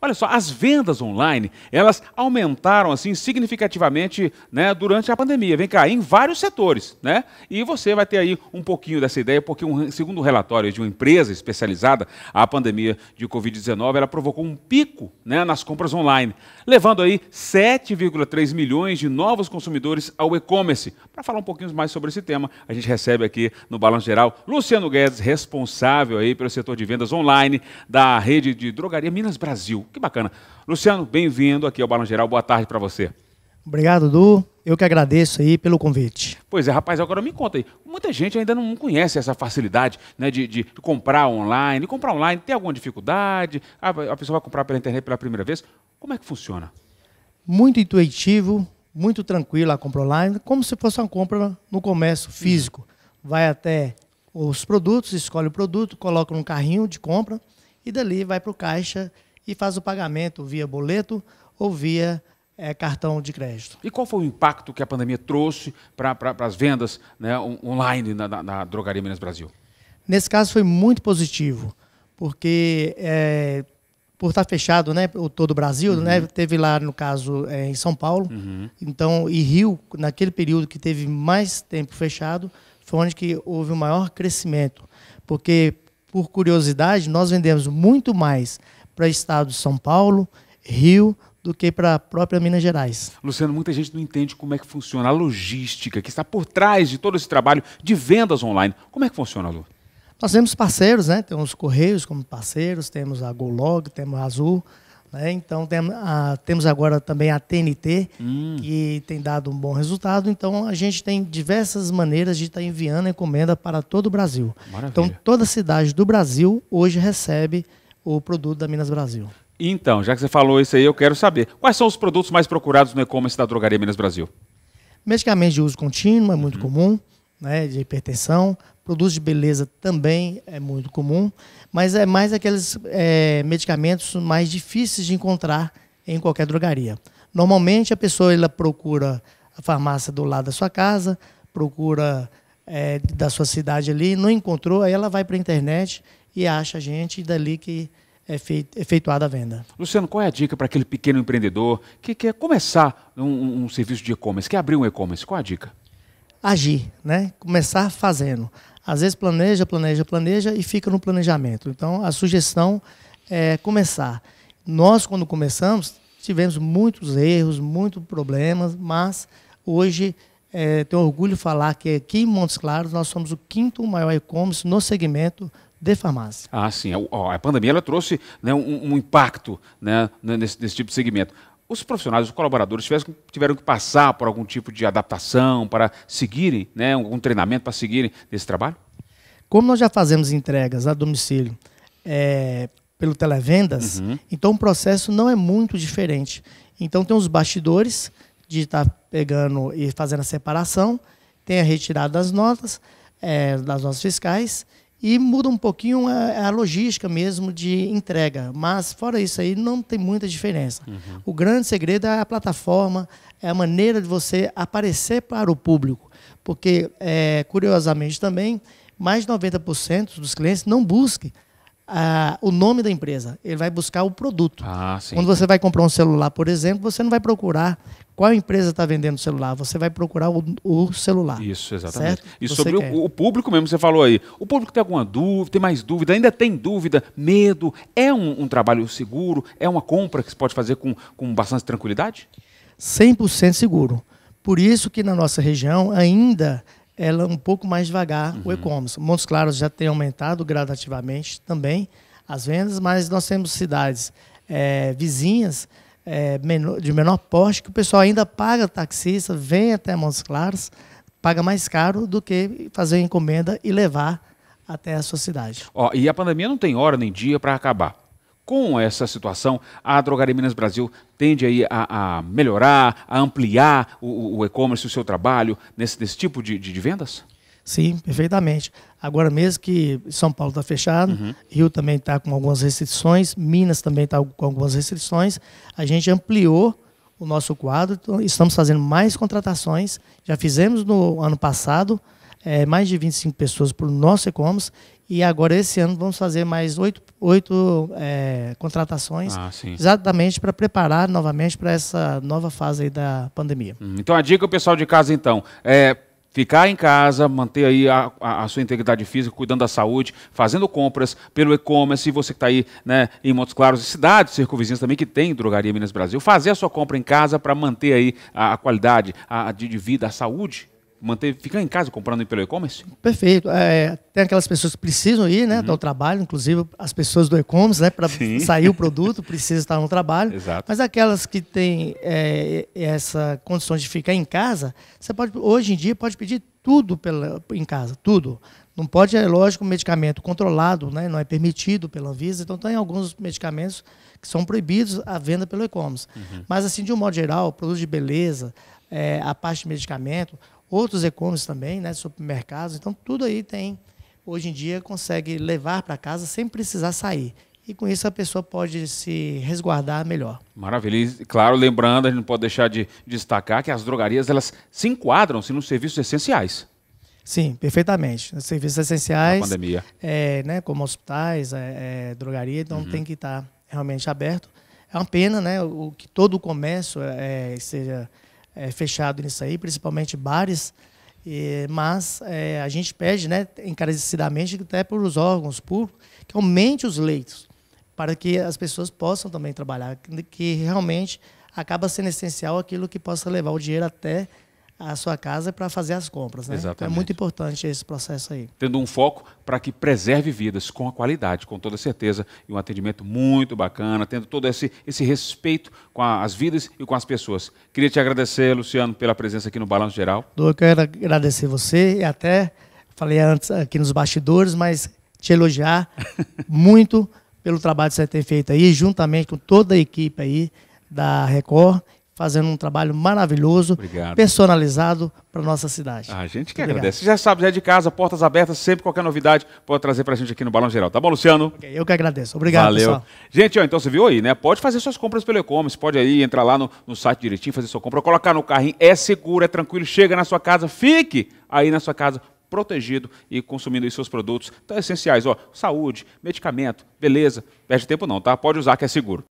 Olha só, as vendas online, elas aumentaram assim significativamente né, durante a pandemia. Vem cá, em vários setores, né? E você vai ter aí um pouquinho dessa ideia, porque um, segundo o relatório de uma empresa especializada, a pandemia de Covid-19, ela provocou um pico né, nas compras online, levando aí 7,3 milhões de novos consumidores ao e-commerce. Para falar um pouquinho mais sobre esse tema, a gente recebe aqui no Balanço Geral Luciano Guedes, responsável aí pelo setor de vendas online da rede de drogaria Minas Brasil. Que bacana. Luciano, bem-vindo aqui ao Balão Geral. Boa tarde para você. Obrigado, Du. Eu que agradeço aí pelo convite. Pois é, rapaz, agora me conta aí. Muita gente ainda não conhece essa facilidade né, de, de comprar online. comprar online tem alguma dificuldade? A, a pessoa vai comprar pela internet pela primeira vez. Como é que funciona? Muito intuitivo, muito tranquilo a compra online, como se fosse uma compra no comércio físico. Vai até os produtos, escolhe o produto, coloca num carrinho de compra e dali vai para o caixa e faz o pagamento via boleto ou via é, cartão de crédito. E qual foi o impacto que a pandemia trouxe para as vendas né, online na, na, na, Drogaria Minas Brasil? Nesse caso foi muito positivo, porque é, por estar tá fechado né, todo o Brasil, né, uhum. né, teve lá, no caso, é, em São Paulo, uhum. então, e Rio, naquele período que teve mais tempo fechado, foi onde que houve o maior crescimento. Porque, por curiosidade, nós vendemos muito mais para o estado de São Paulo, Rio, do que para a própria Minas Gerais. Luciano, muita gente não entende como é que funciona a logística que está por trás de todo esse trabalho de vendas online. Como é que funciona, Lu? Nós temos parceiros, né? Temos Correios como parceiros, temos a Golog, temos a Azul. Né? Então tem a, temos agora também a TNT, hum. que tem dado um bom resultado. Então a gente tem diversas maneiras de estar tá enviando encomenda para todo o Brasil. Maravilha. Então toda cidade do Brasil hoje recebe o produto da Minas Brasil. Então, já que você falou isso aí, eu quero saber. Quais são os produtos mais procurados no e-commerce da Drogaria Minas Brasil? Medicamentos de uso contínuo é muito uhum. comum, né, de hipertensão. Produtos de beleza também é muito comum, mas é mais aqueles é, medicamentos mais difíceis de encontrar em qualquer drogaria. Normalmente a pessoa ela procura a farmácia do lado da sua casa, procura é, da sua cidade ali, não encontrou, aí ela vai para a internet e acha a gente dali que é feito, é efetuada a venda. Luciano, qual é a dica para aquele pequeno empreendedor que quer começar um, um serviço de e-commerce, quer abrir um e-commerce? Qual a dica? Agir, né? Começar fazendo. Às vezes planeja, planeja, planeja e fica no planejamento. Então, a sugestão é começar. Nós, quando começamos, tivemos muitos erros, muitos problemas, mas hoje é, tenho orgulho de falar que aqui em Montes Claros nós somos o quinto maior e-commerce no segmento de farmácia. Ah, sim. É, a, pandemia ela trouxe né, um, um, impacto né, né, nesse, nesse tipo de segmento os profissionais, os colaboradores tiveram, tiveram que passar por algum tipo de adaptação para seguirem, né, treinamento para seguirem nesse trabalho? Como nós já fazemos entregas a domicílio é, pelo televendas, uhum. então o processo não é muito diferente. Então tem os bastidores de estar tá pegando e fazendo a separação, tem a retirada das notas, é, das notas fiscais, e muda um pouquinho a, a, logística mesmo de entrega. Mas, fora isso aí, não tem muita diferença. Uhum. O grande segredo é a plataforma, é a maneira de você aparecer para o público. Porque, é, curiosamente também, mais de 90% dos clientes não buscam o nome da empresa, ele vai buscar o produto. Ah, Quando você vai comprar um celular, por exemplo, você não vai procurar qual empresa está vendendo o celular, você vai procurar o, o celular. Isso, exatamente. Certo? E você sobre o, o, público mesmo, você falou aí. O público tem alguma dúvida, tem mais dúvida, ainda tem dúvida, medo. É um, um trabalho seguro? É uma compra que se pode fazer com, com bastante tranquilidade? 100% seguro. Por isso que na nossa região ainda ela é um pouco mais devagar uhum. o e-commerce. Montes Claros já tem aumentado gradativamente também as vendas, mas nós temos cidades é, vizinhas é, menor, de menor porte que o pessoal ainda paga taxista, vem até Montes Claros, paga mais caro do que fazer encomenda e levar até a sua cidade. Ó, e a pandemia não tem hora nem dia para acabar com essa situação, a Drogaria Minas Brasil tende aí a, a melhorar, a ampliar o, o e-commerce, o seu trabalho nesse, nesse tipo de, de, de, vendas? Sim, perfeitamente. Agora mesmo que São Paulo está fechado, uhum. Rio também está com algumas restrições, Minas também está com algumas restrições, a gente ampliou o nosso quadro, então estamos fazendo mais contratações, já fizemos no ano passado, é, mais de 25 pessoas para o nosso e-commerce. E agora, esse ano, vamos fazer mais oito, oito é, contratações, ah, exatamente para preparar novamente para essa nova fase aí da pandemia. Hum, então, a dica, é o pessoal de casa, então, é ficar em casa, manter aí a, a, a, sua integridade física, cuidando da saúde, fazendo compras pelo e-commerce, você que está aí né, em Montes Claros e cidades circunvizinhas também que tem Drogaria Minas Brasil, fazer a sua compra em casa para manter aí a, a qualidade a de vida, a saúde manter, ficar em casa comprando pelo e-commerce? Perfeito. É, tem aquelas pessoas que precisam ir, né, uhum. o trabalho, inclusive as pessoas do e-commerce, né, para sair o produto, precisa estar no trabalho. Exato. Mas aquelas que têm é, essa condição de ficar em casa, você pode hoje em dia pode pedir tudo pela, em casa, tudo. Não pode, é lógico, medicamento controlado, né, não é permitido pela Anvisa. Então tem alguns medicamentos que são proibidos a venda pelo e-commerce. Uhum. Mas assim, de um modo geral, produtos de beleza, é, a parte de medicamento, outros e-commerce também, né, supermercados. Então, tudo aí tem, hoje em dia, consegue levar para casa sem precisar sair. E com isso a pessoa pode se resguardar melhor. Maravilha. E, claro, lembrando, a gente não pode deixar de destacar que as drogarias elas se enquadram-se nos serviços essenciais. Sim, perfeitamente. serviços essenciais, Na pandemia. É, né, como hospitais, é, é, drogaria, então uhum. tem que estar realmente aberto. É uma pena né, o, que todo o comércio é, seja é, fechado nisso aí, principalmente bares. E, mas é, a gente pede, né, encarecidamente, até para os órgãos públicos, que aumente os leitos, para que as pessoas possam também trabalhar, que realmente acaba sendo essencial aquilo que possa levar o dinheiro até a sua casa para fazer as compras. Né? Então, é Exatamente. É muito importante esse processo aí. Tendo um foco para que preserve vidas com a qualidade, com toda certeza, e um atendimento muito bacana, tendo todo esse, esse respeito com a, as vidas e com as pessoas. Queria te agradecer, Luciano, pela presença aqui no Balanço Geral. Eu quero agradecer você e até falei antes aqui nos bastidores, mas te elogiar muito pelo trabalho que você tem feito aí, juntamente com toda a equipe aí da Record fazendo um trabalho maravilhoso, obrigado. personalizado para nossa cidade. A gente que Muito agradece. Já sabe, já é de casa, portas abertas, sempre qualquer novidade pode trazer para a gente aqui no Balão Geral. Tá bom, Luciano? Okay, eu que agradeço. Obrigado, Valeu. Pessoal. Gente, ó, então você viu aí, né? Pode fazer suas compras pelo e-commerce, pode aí entrar lá no, no site direitinho, fazer sua compra, colocar no carrinho, é seguro, é tranquilo, chega na sua casa, fique aí na sua casa protegido e consumindo seus produtos tão essenciais, ó, saúde, medicamento, beleza. Perde tempo não, tá? Pode usar que é seguro.